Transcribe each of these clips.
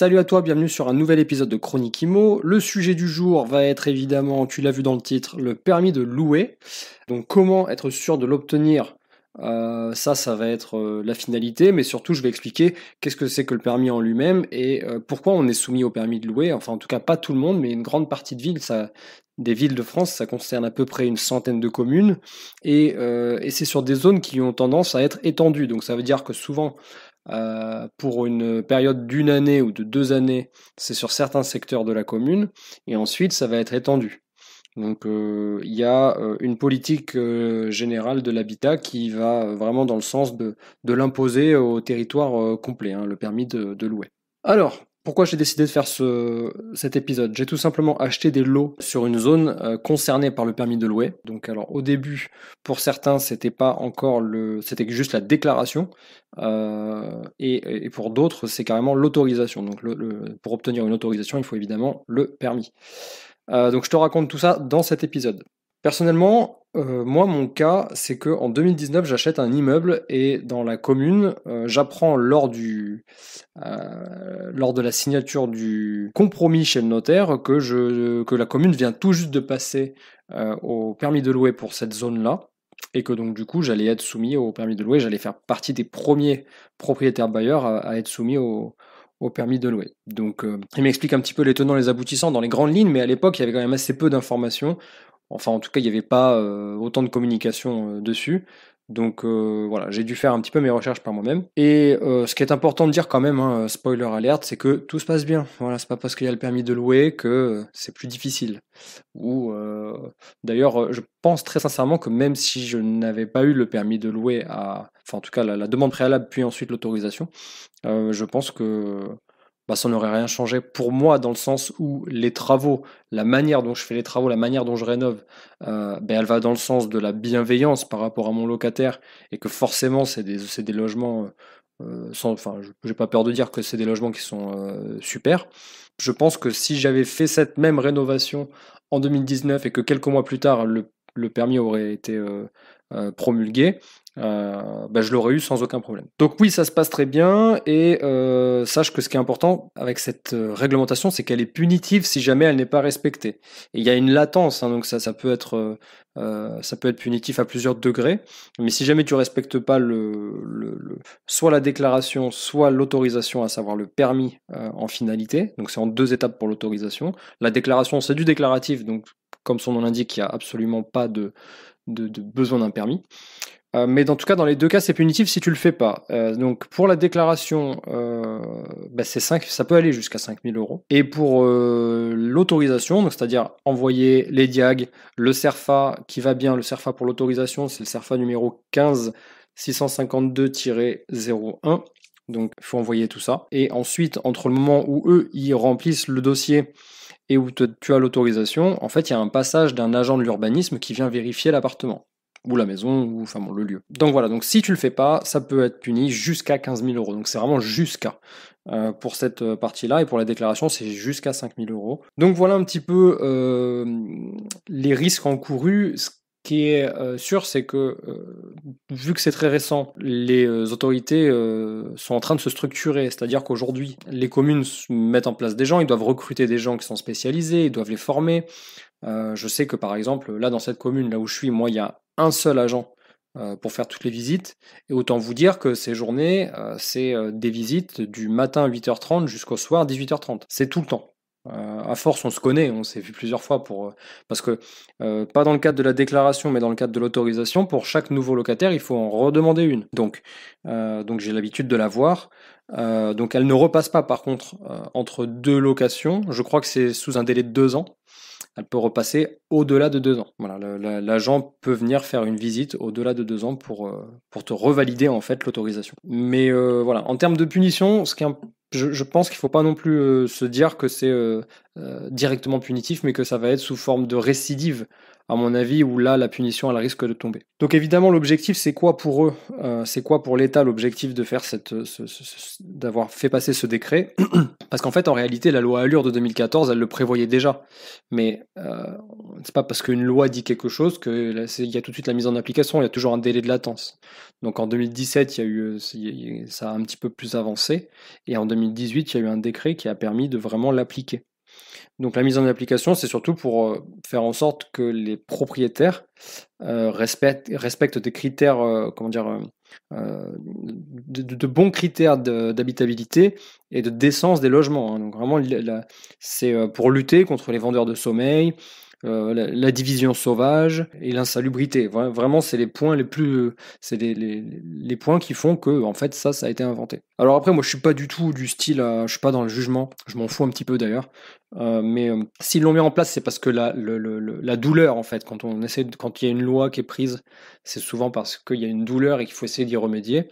Salut à toi, bienvenue sur un nouvel épisode de Chronique Imo. Le sujet du jour va être évidemment, tu l'as vu dans le titre, le permis de louer. Donc comment être sûr de l'obtenir euh, ça, ça va être euh, la finalité, mais surtout je vais expliquer qu'est-ce que c'est que le permis en lui-même et euh, pourquoi on est soumis au permis de louer. Enfin, en tout cas, pas tout le monde, mais une grande partie de villes, ça, des villes de France, ça concerne à peu près une centaine de communes et c'est sur des zones qui ont tendance à être étendues. Donc, ça veut dire que souvent, euh, pour une période d'une année ou de deux années, c'est sur certains secteurs de la commune, et ensuite ça va être étendu. Donc euh, il y a euh, une politique générale de l'habitat qui va vraiment dans le sens de, l'imposer au territoire complet, hein, le permis de, de, louer. Alors, pourquoi j'ai décidé de faire ce, cet épisode J'ai tout simplement acheté des lots sur une zone euh, concernée par le permis de louer. Donc alors au début, pour certains, c'était pas encore le, c'était juste la déclaration, euh, et, pour d'autres, c'est carrément l'autorisation. Donc pour obtenir une autorisation, il faut évidemment le permis. Euh, donc je te raconte tout ça dans cet épisode. Personnellement, euh, moi, mon cas, c'est que en 2019, j'achète un immeuble et dans la commune, euh, j'apprends lors du euh, lors de la signature du compromis chez le notaire que je que la commune vient tout juste de passer au permis de louer pour cette zone-là et que donc du coup, j'allais être soumis au permis de louer, j'allais faire partie des premiers propriétaires bailleurs à, être soumis au permis de louer. Donc, il m'explique un petit peu les tenants, les aboutissants dans les grandes lignes, mais à l'époque, il y avait quand même assez peu d'informations Enfin, en tout cas, il n'y avait pas euh, autant de communication euh, dessus. Donc euh, voilà, j'ai dû faire un petit peu mes recherches par moi-même. Et ce qui est important de dire quand même, hein, spoiler alerte, c'est que tout se passe bien. Voilà, c'est pas parce qu'il y a le permis de louer que c'est plus difficile. Ou d'ailleurs, je pense très sincèrement que même si je n'avais pas eu le permis de louer à, enfin en tout cas la demande préalable puis ensuite l'autorisation, je pense que bah, ça n'aurait rien changé pour moi dans le sens où les travaux, la manière dont je fais les travaux, la manière dont je rénove, euh, ben, elle va dans le sens de la bienveillance par rapport à mon locataire et que forcément c'est des, logements, euh, euh, sans, enfin j'ai pas peur de dire que c'est des logements qui sont super. Je pense que si j'avais fait cette même rénovation en 2019 et que quelques mois plus tard le permis aurait été promulgué, euh, bah, je l'aurais eu sans aucun problème. Donc oui, ça se passe très bien et euh, sache que ce qui est important avec cette euh, réglementation, c'est qu'elle est punitive si jamais elle n'est pas respectée. il y a une latence, hein, donc ça, ça peut être ça peut être punitif à plusieurs degrés. Mais si jamais tu respectes pas le, soit la déclaration, soit l'autorisation, à savoir le permis en finalité. Donc c'est en deux étapes pour l'autorisation. La déclaration, c'est du déclaratif, donc comme son nom l'indique, il n'y a absolument pas de besoin d'un permis. Euh, mais dans tout cas, dans les deux cas, c'est punitif si tu le fais pas. Euh, donc pour la déclaration, euh, bah, c'est 5, ça peut aller jusqu'à 5000 euros. Et pour l'autorisation, donc c'est-à-dire envoyer les diag, le SERFA qui va bien, le SERFA pour l'autorisation, c'est le SERFA numéro 15 652-01. Donc il faut envoyer tout ça. Et ensuite, entre le moment où eux, ils remplissent le dossier et où tu as l'autorisation, en fait, il y a un passage d'un agent de l'urbanisme qui vient vérifier l'appartement ou la maison, ou enfin le lieu. Donc voilà, donc si tu le fais pas, ça peut être puni jusqu'à 15 000 euros. Donc c'est vraiment jusqu'à. Euh, pour cette euh, partie-là et pour la déclaration, c'est jusqu'à 5 000 euros. Donc voilà un petit peu euh, les risques encourus. Ce qui est sûr, c'est que vu que c'est très récent, les autorités sont en train de se structurer. C'est-à-dire qu'aujourd'hui, les communes mettent en place des gens, ils doivent recruter des gens qui sont spécialisés, ils doivent les former. je sais que par exemple, là dans cette commune, là où je suis, moi, il y a un seul agent euh, pour faire toutes les visites. Et autant vous dire que ces journées, euh, c'est euh, des visites du matin 8h30 jusqu'au soir 18h30. C'est tout le temps. à force, on se connaît, on s'est vu plusieurs fois pour parce que pas dans le cadre de la déclaration, mais dans le cadre de l'autorisation. Pour chaque nouveau locataire, il faut en redemander une. Donc, donc j'ai l'habitude de la voir. donc elle ne repasse pas. Par contre, entre deux locations, je crois que c'est sous un délai de deux ans elle peut repasser au-delà de deux ans. Voilà, l'agent peut venir faire une visite au-delà de deux ans pour, euh, pour te revalider en fait l'autorisation. Mais euh, voilà, en termes de punition, ce je, pense qu'il ne faut pas non plus euh, se dire que c'est directement punitif, mais que ça va être sous forme de récidive à mon avis, où là, la punition, elle risque de tomber. Donc évidemment, l'objectif, c'est quoi pour eux euh, C'est quoi pour l'État l'objectif de faire cette, euh, d'avoir fait passer ce décret Parce qu'en fait, en réalité, la loi Allure de 2014, elle le prévoyait déjà. Mais ce euh, c'est pas parce qu'une loi dit quelque chose que il y a tout de suite la mise en application. Il y a toujours un délai de latence. Donc en 2017, il y a eu ça a un petit peu plus avancé, et en 2018, il y a eu un décret qui a permis de vraiment l'appliquer. Donc la mise en application, c'est surtout pour euh, faire en sorte que les propriétaires euh, respectent, des critères, euh, comment dire, de, bons critères d'habitabilité et de décence des logements. Hein. Donc vraiment, c'est pour lutter contre les vendeurs de sommeil, euh, la, division sauvage et l'insalubrité. vraiment, c'est les points les plus, c'est les, points qui font que, en fait, ça, ça a été inventé. Alors après, moi, je suis pas du tout du style, je suis pas dans le jugement. Je m'en fous un petit peu d'ailleurs. Euh, mais euh, s'ils l'ont mis en place, c'est parce que la, douleur, en fait, quand on essaie, quand il y a une loi qui est prise, c'est souvent parce qu'il y a une douleur et qu'il faut essayer d'y remédier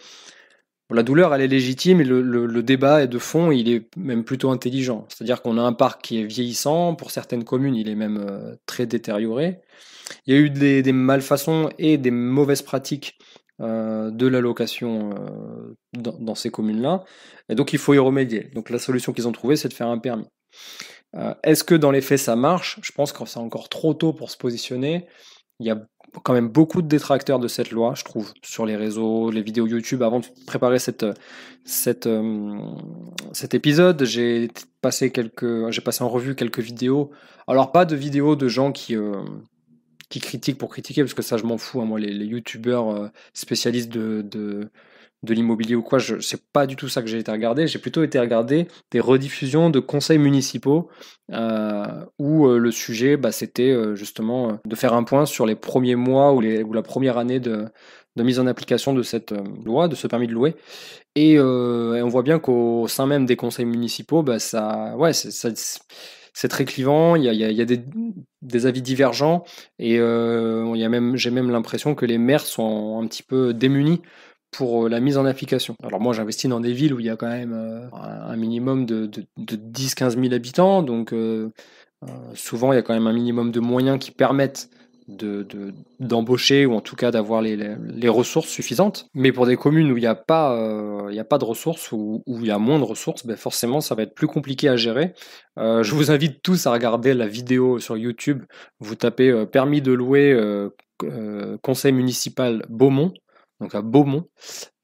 la douleur, elle est légitime et le, le, débat est de fond, il est même plutôt intelligent. C'est-à-dire qu'on a un parc qui est vieillissant, pour certaines communes, il est même euh, très détérioré. Il y a eu des, malfaçons et des mauvaises pratiques euh, de la location euh, dans, ces communes-là. Et donc, il faut y remédier. Donc, la solution qu'ils ont trouvée, c'est de faire un permis. Est-ce que dans les faits, ça marche Je pense que c'est encore trop tôt pour se positionner. Il y a quand même beaucoup de détracteurs de cette loi, je trouve, sur les réseaux, les vidéos YouTube. Avant de préparer cette, euh, cet épisode, j'ai passé, quelques, j'ai passé en revue quelques vidéos. Alors, pas de vidéos de gens qui, euh, qui critiquent pour critiquer, parce que ça, je m'en fous. Hein. moi, les, youtubers YouTubeurs euh, spécialistes de de l'immobilier ou quoi, je sais pas du tout ça que j'ai été regarder. J'ai plutôt été regarder des rediffusions de conseils municipaux euh, où euh, le sujet, bah, c'était euh, justement de faire un point sur les premiers mois ou, les, la première année de, mise en application de cette loi, de ce permis de louer. Et, on voit bien qu'au sein même des conseils municipaux, bah ça, ouais, c'est très clivant. Il y a, des, avis divergents et y même, j'ai même l'impression que les maires sont un petit peu démunis pour euh, la mise en application. Alors moi j'investis dans des villes où il y a quand même euh, un minimum de, 10-15 000 habitants, donc euh, souvent il y a quand même un minimum de moyens qui permettent d'embaucher ou en tout cas d'avoir les, ressources suffisantes. Mais pour des communes où il n'y a, pas, il a pas de ressources, ou où il y a moins de ressources, ben forcément ça va être plus compliqué à gérer. je vous invite tous à regarder la vidéo sur YouTube. Vous tapez permis de louer conseil municipal Beaumont donc à Beaumont.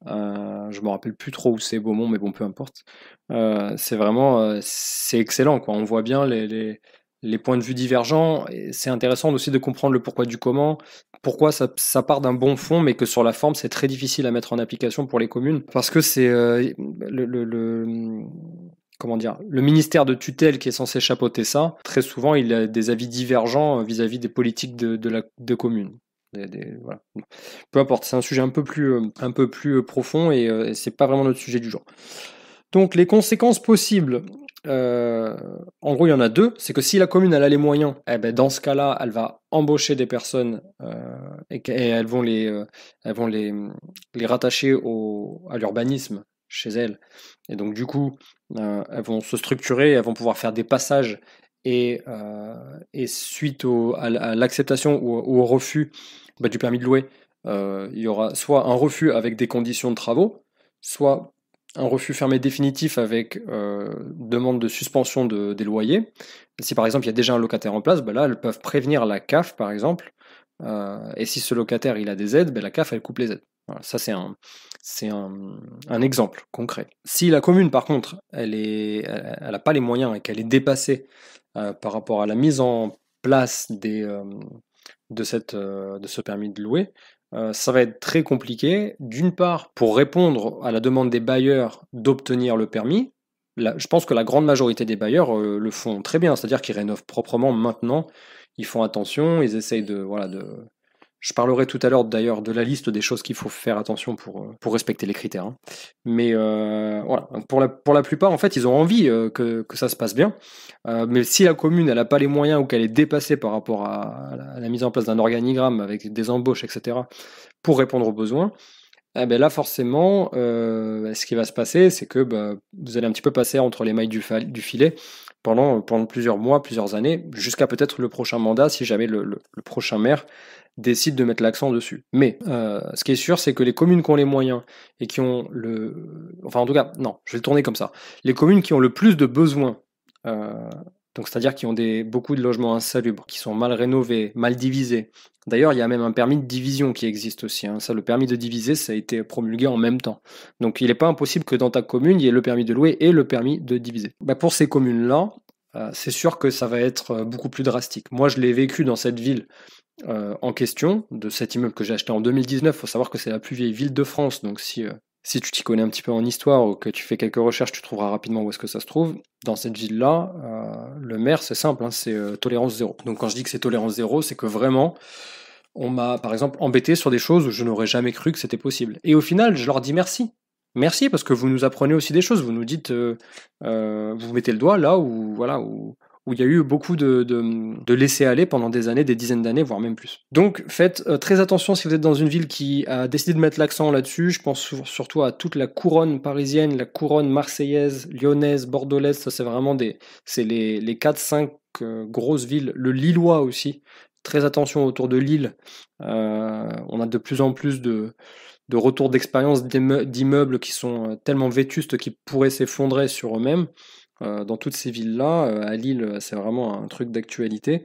Euh, je me rappelle plus trop où c'est Beaumont, mais bon, peu importe. Euh, c'est vraiment, euh, c'est excellent, quoi. On voit bien les, points de vue divergents. C'est intéressant aussi de comprendre le pourquoi du comment, pourquoi ça, part d'un bon fond, mais que sur la forme, c'est très difficile à mettre en application pour les communes, parce que c'est le, comment dire, le ministère de tutelle qui est censé chapeauter ça, très souvent, il a des avis divergents vis-à-vis des politiques de, de peu importe, c'est un sujet un peu plus, euh, un peu plus euh, profond euh, et, c'est pas vraiment notre sujet du jour. Donc les conséquences possibles, en gros il y en a deux, c'est que si la commune a les moyens, eh ben, dans ce cas-là elle va embaucher des personnes et, elles vont les, vont les, les rattacher au, à l'urbanisme chez elles. Et donc du coup elles vont se structurer, elles vont pouvoir faire des passages euh, et, suite à, l'acceptation ou, au refus bah, du permis de louer, euh, il y aura soit un refus avec des conditions de travaux, soit un refus fermé définitif avec euh, demande de suspension des loyers. Si par exemple il y a déjà un locataire en place, bah, là elles peuvent prévenir la CAF par exemple. et si ce locataire il a des aides, bah, la CAF elle coupe les aides. ça c'est un, c'est un, exemple concret. Si la commune par contre elle n'a elle pas les moyens et qu'elle est dépassée euh, par rapport à la mise en place des, euh, de, cette, euh, de ce permis de louer, ça va être très compliqué. D'une part, pour répondre à la demande des bailleurs d'obtenir le permis, je pense que la grande majorité des bailleurs le font très bien, c'est-à-dire qu'ils rénovent proprement maintenant, ils font attention, ils essayent de, voilà, de, je parlerai tout à l'heure d'ailleurs de la liste des choses qu'il faut faire attention pour, euh, respecter les critères. Hein. Mais euh, voilà, pour la, pour la plupart, en fait, ils ont envie euh, que, ça se passe bien. mais si la commune, elle n'a pas les moyens ou qu'elle est dépassée par rapport à, la, mise en place d'un organigramme avec des embauches, etc., pour répondre aux besoins, eh ben là, forcément, ce qui va se passer, c'est que bah, vous allez un petit peu passer entre les mailles du filet pendant, pendant plusieurs mois, plusieurs années, jusqu'à peut-être le prochain mandat si jamais le, le, prochain maire décide de mettre l'accent dessus. Mais euh, ce qui est sûr, c'est que les communes qui ont les moyens et qui ont le... Enfin en tout cas, non, je vais le tourner comme ça. Les communes qui ont le plus de besoins euh, donc, c'est-à-dire qu'ils ont beaucoup de logements insalubres, qui sont mal rénovés, mal divisés. D'ailleurs, il y a même un permis de division qui existe aussi. Hein. Ça, le permis de diviser, ça a été promulgué en même temps. Donc, il n'est pas impossible que dans ta commune, il y ait le permis de louer et le permis de diviser. Bah, pour ces communes-là, euh, c'est sûr que ça va être euh, beaucoup plus drastique. Moi, je l'ai vécu dans cette ville euh, en question, de cet immeuble que j'ai acheté en 2019. Il faut savoir que c'est la plus vieille ville de France. Donc, si si tu t'y connais un petit peu en histoire ou que tu fais quelques recherches, tu trouveras rapidement où est-ce que ça se trouve. Dans cette ville-là, euh, le maire, c'est simple, hein, c'est euh, tolérance zéro. Donc quand je dis que c'est tolérance zéro, c'est que vraiment, on m'a, par exemple, embêté sur des choses où je n'aurais jamais cru que c'était possible. Et au final, je leur dis merci. Merci parce que vous nous apprenez aussi des choses. Vous nous dites, euh, vous mettez le doigt là ou voilà, ou où il y a eu beaucoup de, de, laisser-aller pendant des années, des dizaines d'années, voire même plus. Donc faites euh, très attention si vous êtes dans une ville qui a décidé de mettre l'accent là-dessus. Je pense surtout à toute la couronne parisienne, la couronne marseillaise, lyonnaise, bordelaise. Ça, c'est vraiment des, c'est les, les 4-5 euh, grosses villes. Le Lillois aussi. Très attention autour de Lille. Euh, on a de plus en plus de, de retours d'expérience d'immeubles qui sont tellement vétustes qu'ils pourraient s'effondrer sur eux-mêmes. Euh, dans toutes ces villes-là. Euh, à Lille, c'est vraiment un truc d'actualité.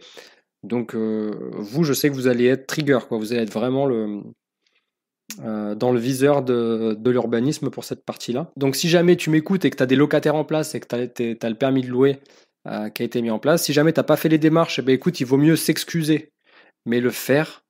Donc euh, vous, je sais que vous allez être trigger, quoi. Vous allez être vraiment le, dans le viseur de, l'urbanisme pour cette partie-là. Donc si jamais tu m'écoutes et que tu as des locataires en place et que tu as, le permis de louer qui a été mis en place, si jamais tu n'as pas fait les démarches, eh ben, écoute, il vaut mieux s'excuser, mais le faire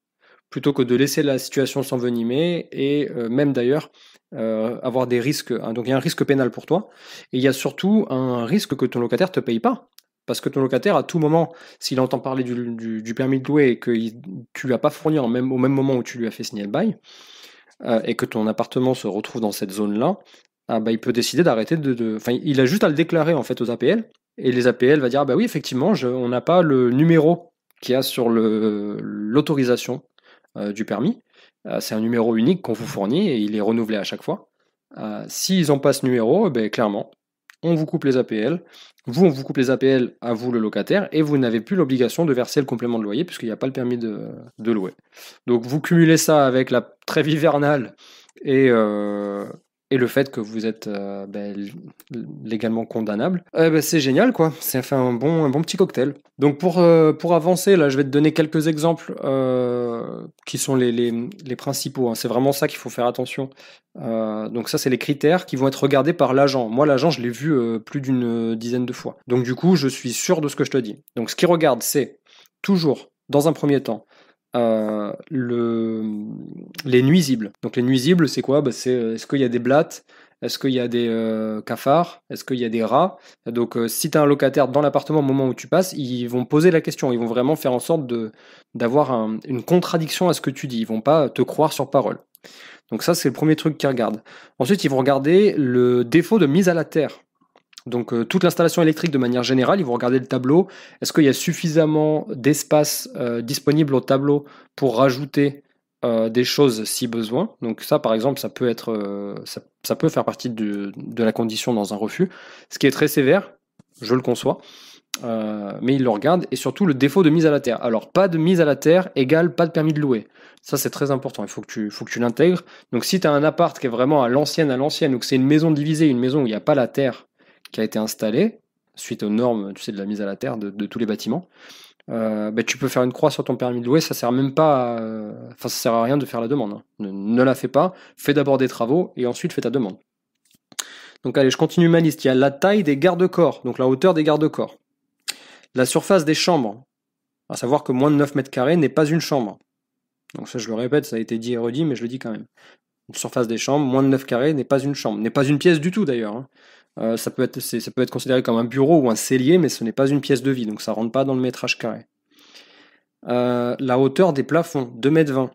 plutôt que de laisser la situation s'envenimer et même d'ailleurs euh, avoir des risques. Hein. donc il y a un risque pénal pour toi, et il y a surtout un risque que ton locataire te paye pas. Parce que ton locataire, à tout moment, s'il entend parler du, permis de louer et que tu lui as pas fourni au même moment où tu lui as fait signer le bail, euh, et que ton appartement se retrouve dans cette zone-là, ah bah, il peut décider d'arrêter de. Enfin, il a juste à le déclarer en fait aux APL, et les APL va dire ah bah oui effectivement, on n'a pas le numéro qu'il y a sur l'autorisation euh, du permis. Euh, c'est un numéro unique qu'on vous fournit et il est renouvelé à chaque fois. Euh, s'ils n'ont pas ce numéro, eh ben, clairement, on vous coupe les APL, vous, on vous coupe les APL à vous le locataire, et vous n'avez plus l'obligation de verser le complément de loyer puisqu'il n'y a pas le permis de, louer. Donc vous cumulez ça avec la très hivernale et euh, et le fait que vous êtes euh, bah, légalement condamnable, eh ben, c'est génial quoi. Ça fait un bon, bon petit cocktail. Donc pour, euh, pour avancer, là, je vais te donner quelques exemples euh, qui sont les, principaux. Hein. C'est vraiment ça qu'il faut faire attention. donc ça, c'est les critères qui vont être regardés par l'agent. Moi, l'agent, je l'ai vu plus d'une dizaine de fois. Donc du coup, je suis sûr de ce que je te dis. Donc ce qu'il regarde, c'est toujours, dans un premier temps, euh, les nuisibles. Donc les nuisibles, c'est quoi bah, C'est euh, est-ce qu'il y a des blattes Est-ce qu'il y a des euh, cafards Est-ce qu'il y a des rats Donc si tu as un locataire dans l'appartement au moment où tu passes, ils vont poser la question. Ils vont vraiment faire en sorte de, d'avoir une contradiction à ce que tu dis. Ils vont pas te croire sur parole. Donc ça, c'est le premier truc qu'ils regardent. Ensuite, ils vont regarder le défaut de mise à la terre. Donc euh, toute l'installation électrique de manière générale, ils vont regarder le tableau. Est-ce qu'il y a suffisamment d'espace euh, disponible au tableau pour rajouter euh, des choses si besoin Donc ça, par exemple, ça peut être, ça, peut faire partie de, la condition dans un refus, ce qui est très sévère, je le conçois. mais ils le regardent et surtout le défaut de mise à la terre. Alors pas de mise à la terre égale pas de permis de louer. Ça c'est très important, il faut que faut que tu l'intègres. Donc si tu as un appart qui est vraiment à l'ancienne, à l'ancienne, ou que c'est une maison divisée, une maison où il n'y a pas la terre, qui a été installé suite aux normes tu sais, de la mise à la terre de, tous les bâtiments, euh, bah, tu peux faire une croix sur ton permis de louer, ça sert même pas, enfin ça sert à rien de faire la demande. Hein. Ne, la fais pas, fais d'abord des travaux et ensuite fais ta demande. Donc allez, je continue ma liste. Il y a la taille des garde-corps, donc la hauteur des garde-corps. La surface des chambres, à savoir que moins de 9 mètres carrés n'est pas une chambre. Donc ça je le répète, ça a été dit et redit, mais je le dis quand même. Une surface des chambres, moins de 9 carrés n'est pas une chambre, n'est pas une pièce du tout d'ailleurs. Hein. Euh, ça, peut être, peut être considéré comme un bureau ou un cellier, mais ce n'est pas une pièce de vie, donc ça ne rentre pas dans le métrage carré. Euh, la hauteur des plafonds, 2,20 m.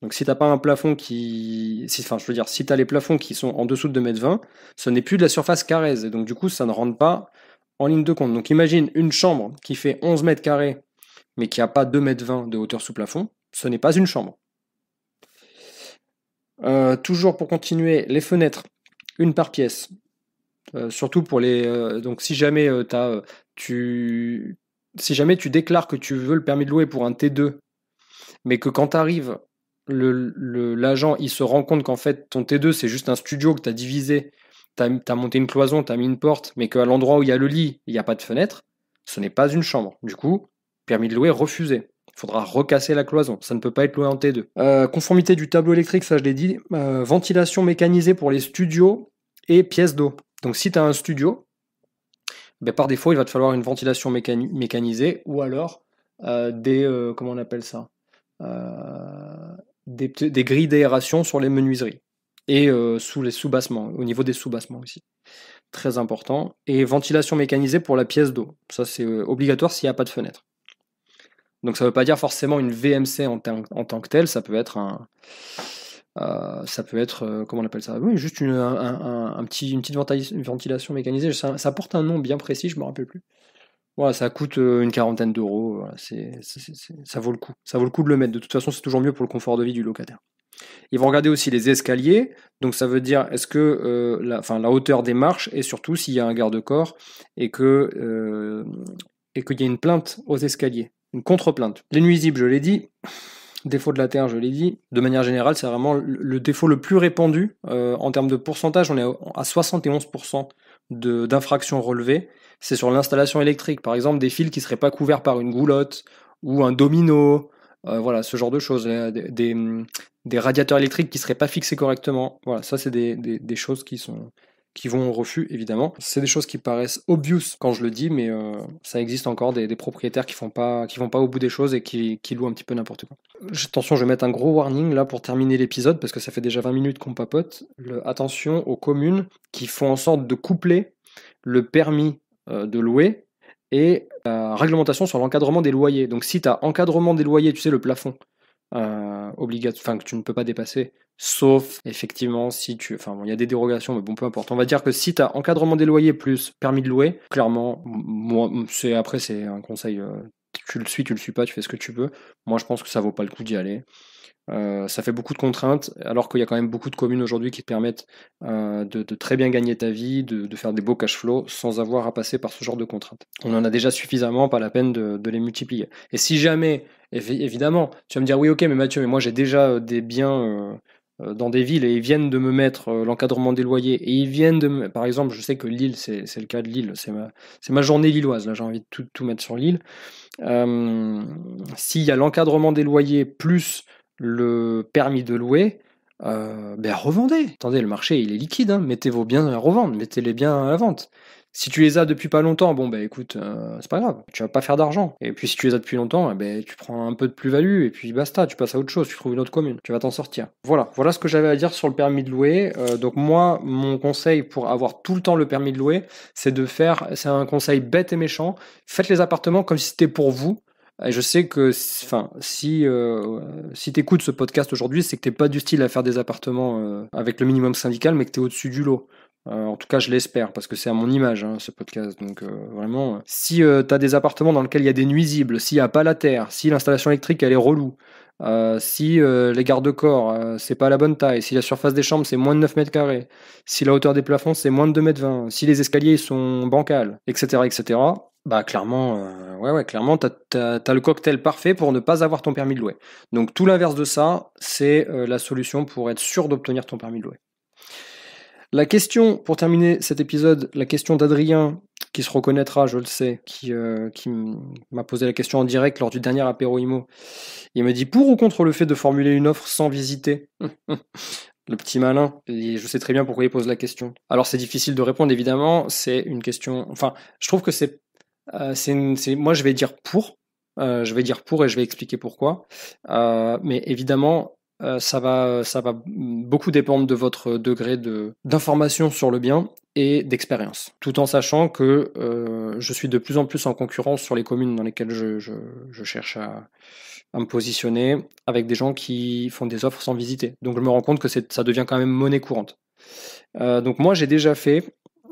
Donc si t'as pas un plafond qui... enfin, je veux dire, si tu as les plafonds qui sont en dessous de 2,20 m, ce n'est plus de la surface carrée, et donc du coup, ça ne rentre pas en ligne de compte. Donc imagine une chambre qui fait 11 mètres carrés, mais qui n'a pas mètres m de hauteur sous plafond, ce n'est pas une chambre. Euh, toujours pour continuer, les fenêtres, une par pièce. Euh, surtout pour les. Euh, donc, si jamais euh, tu, si jamais tu déclares que tu veux le permis de louer pour un T2, mais que quand tu arrives, l'agent il se rend compte qu'en fait ton T2 c'est juste un studio que tu as divisé, tu as, as, monté une cloison, tu as mis une porte, mais qu'à l'endroit où il y a le lit, il n'y a pas de fenêtre, ce n'est pas une chambre. Du coup, permis de louer refusé. Il faudra recasser la cloison, ça ne peut pas être loué en T2. conformité du tableau électrique, ça je l'ai dit. ventilation mécanisée pour les studios et pièces d'eau. Donc si tu as un studio, ben, par défaut, il va te falloir une ventilation mécanisée ou alors euh, des. Euh, comment on appelle ça euh, des, grilles d'aération sur les menuiseries et sous les sous au niveau des sous-bassements aussi. Très important. Et ventilation mécanisée pour la pièce d'eau. Ça, c'est obligatoire s'il n'y a pas de fenêtre. Donc ça ne veut pas dire forcément une VMC en tant que telle, ça peut être un, euh, ça peut être, euh, comment on appelle ça Oui, juste une, un, petit, une petite ventilation mécanisée. Ça, porte un nom bien précis, je ne me rappelle plus. Voilà, ça coûte euh, une quarantaine d'euros. c'est, ça vaut le coup. Ça vaut le coup de le mettre. De toute façon, c'est toujours mieux pour le confort de vie du locataire. Ils vont regarder aussi les escaliers, donc ça veut dire est-ce que la, la, hauteur des marches et surtout s'il y a un garde-corps et que et qu'il y a une plainte aux escaliers, une contre-plainte. Les nuisibles, je l'ai dit, défaut de la Terre, je l'ai dit. De manière générale, c'est vraiment le défaut le plus répandu. Euh, en termes de pourcentage, on est à 71% d'infractions relevées. C'est sur l'installation électrique, par exemple, des fils qui ne seraient pas couverts par une goulotte ou un domino, euh, voilà, ce genre de choses. Euh, des, des, radiateurs électriques qui ne seraient pas fixés correctement. Voilà, ça, c'est des, des, choses qui sont, qui vont au refus, évidemment. C'est des choses qui paraissent obvious quand je le dis, mais euh, ça existe encore des, propriétaires qui font pas, vont pas au bout des choses et qui, louent un petit peu n'importe quoi. Attention, je vais mettre un gros warning là pour terminer l'épisode parce que ça fait déjà 20 minutes qu'on papote. attention aux communes qui font en sorte de coupler le permis euh, de louer et la réglementation sur l'encadrement des loyers. Donc si tu as encadrement des loyers, tu sais, le plafond, euh, obligatoire, enfin que tu ne peux pas dépasser, sauf effectivement si tu, enfin il y a des dérogations, mais bon, peu importe. On va dire que si tu as encadrement des loyers plus permis de louer, clairement, moi, c'est après c'est un conseil, euh, tu le suis, tu le suis pas, tu fais ce que tu veux. Moi, je pense que ça vaut pas le coup d'y aller. Euh, ça fait beaucoup de contraintes, alors qu'il y a quand même beaucoup de communes aujourd'hui qui te permettent euh, de, très bien gagner ta vie, de, faire des beaux cash flows sans avoir à passer par ce genre de contraintes. On en a déjà suffisamment, pas la peine de, les multiplier. Et si jamais, évidemment, tu vas me dire oui, ok, mais Mathieu, mais moi j'ai déjà euh, des biens. dans des villes et ils viennent de me mettre l'encadrement des loyers et ils viennent de par exemple je sais que Lille c'est le cas de Lille c'est ma, journée lilloise là j'ai envie de tout, tout mettre sur Lille s'il y a l'encadrement des loyers plus le permis de louer, euh, ben revendez. Attendez, le marché il est liquide, hein. mettez vos biens à revendre, mettez les biens à la vente. Si tu les as depuis pas longtemps, bon ben écoute, euh, c'est pas grave, tu vas pas faire d'argent. Et puis si tu les as depuis longtemps, eh ben tu prends un peu de plus-value et puis basta, tu passes à autre chose, tu trouves une autre commune, tu vas t'en sortir. Voilà, voilà ce que j'avais à dire sur le permis de louer. Euh, donc moi, mon conseil pour avoir tout le temps le permis de louer, c'est de faire, c'est un conseil bête et méchant, faites les appartements comme si c'était pour vous et je sais que enfin, si, euh, si tu ce podcast aujourd'hui, c'est que t'es pas du style à faire des appartements euh, avec le minimum syndical, mais que tu es au-dessus du lot. Euh, en tout cas, je l'espère, parce que c'est à mon image, hein, ce podcast. Donc, vraiment, si euh, tu as des appartements dans lesquels il y a des nuisibles, s'il n'y a pas la terre, si l'installation électrique, elle est relou, euh, si euh, les gardes corps euh, c'est pas la bonne taille, si la surface des chambres, c'est moins de 9 mètres carrés, si la hauteur des plafonds, c'est moins de 2 mètres 20, si les escaliers sont bancals, etc., etc., bah clairement, ouais, ouais, clairement, t'as, le cocktail parfait pour ne pas avoir ton permis de louer. Donc tout l'inverse de ça, c'est la solution pour être sûr d'obtenir ton permis de louer. La question, pour terminer cet épisode, la question d'Adrien qui se reconnaîtra, je le sais, qui, euh, qui m'a posé la question en direct lors du dernier apéro IMO. Il me dit pour ou contre le fait de formuler une offre sans visiter Le petit malin, je sais très bien pourquoi il pose la question. Alors c'est difficile de répondre évidemment, c'est une question. Enfin, je trouve que c'est, euh, moi je vais dire pour, euh, je vais dire pour et je vais expliquer pourquoi. mais évidemment, euh, ça, va, ça va beaucoup dépendre de votre degré d'information sur le bien et d'expérience, tout en sachant que euh, je suis de plus en plus en concurrence sur les communes dans lesquelles je, je, je cherche à, me positionner avec des gens qui font des offres sans visiter. Donc je me rends compte que ça devient quand même monnaie courante. Euh, donc moi j'ai déjà fait,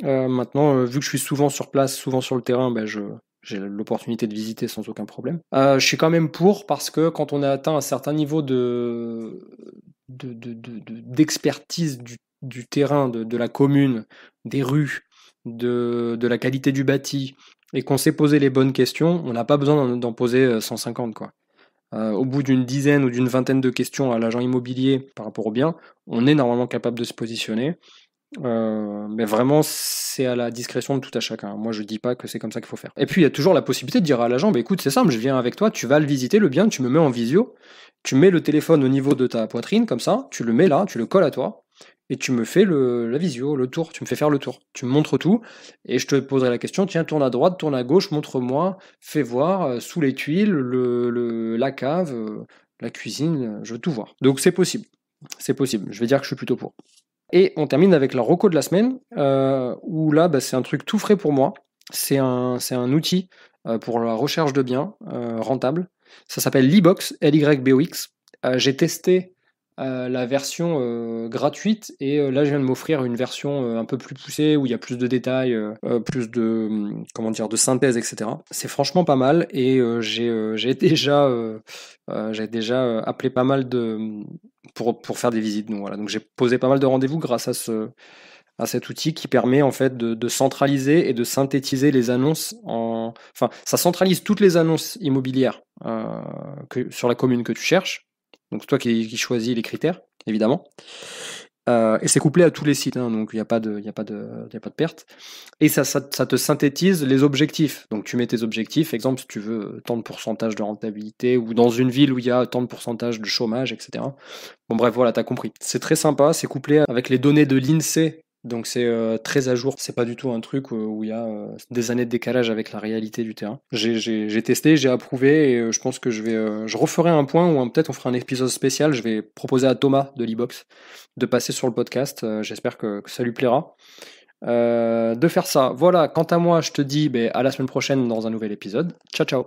maintenant vu que je suis souvent sur place, souvent sur le terrain, ben je, j'ai l'opportunité de visiter sans aucun problème. Euh, je suis quand même pour parce que quand on a atteint un certain niveau de d'expertise du, terrain, de, la commune, des rues, de, la qualité du bâti, et qu'on s'est posé les bonnes questions, on n'a pas besoin d'en poser 150 euh, quoi. Euh, au bout d'une dizaine ou d'une vingtaine de questions à l'agent immobilier par rapport au bien, on est normalement capable de se positionner. Euh, mais vraiment, c'est à la discrétion de tout à chacun. Moi, je dis pas que c'est comme ça qu'il faut faire. Et puis, il y a toujours la possibilité de dire à l'agent, bah, écoute, c'est simple, je viens avec toi, tu vas le visiter, le bien, tu me mets en visio, tu mets le téléphone au niveau de ta poitrine, comme ça, tu le mets là, tu le colles à toi, et tu me fais le, la visio, le tour, tu me fais faire le tour. Tu me montres tout, et je te poserai la question, tiens, tourne à droite, tourne à gauche, montre-moi, fais voir, euh, sous les tuiles, le, la cave, euh, la cuisine, je veux tout voir. Donc, c'est possible. C'est possible. Je vais dire que je suis plutôt pour. Et on termine avec la roco de la semaine, euh, où là, bah, c'est un truc tout frais pour moi. C'est un, c'est un outil euh, pour la recherche de biens euh, rentables. Ça s'appelle box L-Y-B-O-X. Euh, j'ai testé euh, la version euh, gratuite et euh, là je viens de m'offrir une version un peu plus poussée où il y a plus de détails, plus de hum, comment dire de synthèse, etc. C'est franchement pas mal et j'ai déjà déjà appelé pas mal de hum, pour, pour faire des visites donc voilà donc j'ai posé pas mal de rendez-vous grâce à ce à cet outil qui permet en fait de, de centraliser et de synthétiser les annonces en enfin ça centralise toutes les annonces immobilières que, sur la commune que tu cherches donc c'est toi qui, choisis les critères, évidemment. Euh, et c'est couplé à tous les sites, hein, donc il n'y a, pas de, y a, pas de, y a pas de perte. Et ça, ça, ça, te synthétise les objectifs. Donc tu mets tes objectifs, exemple si tu veux euh, tant de pourcentage de rentabilité, ou dans une ville où il y a tant de pourcentage de chômage, etc. Bon bref, voilà, t'as compris. C'est très sympa, c'est couplé avec les données de l'INSEE donc c'est euh, très à jour. C'est pas du tout un truc euh, où il y a euh, des années de décalage avec la réalité du terrain. J'ai testé, j'ai approuvé et je pense que je vais, je referai un point où peut-être on fera un épisode spécial. Je vais proposer à Thomas de l'e-box de passer sur le podcast. J'espère que, ça lui plaira. de faire ça. Voilà, quant à moi, je te dis ben, à la semaine prochaine dans un nouvel épisode. Ciao, ciao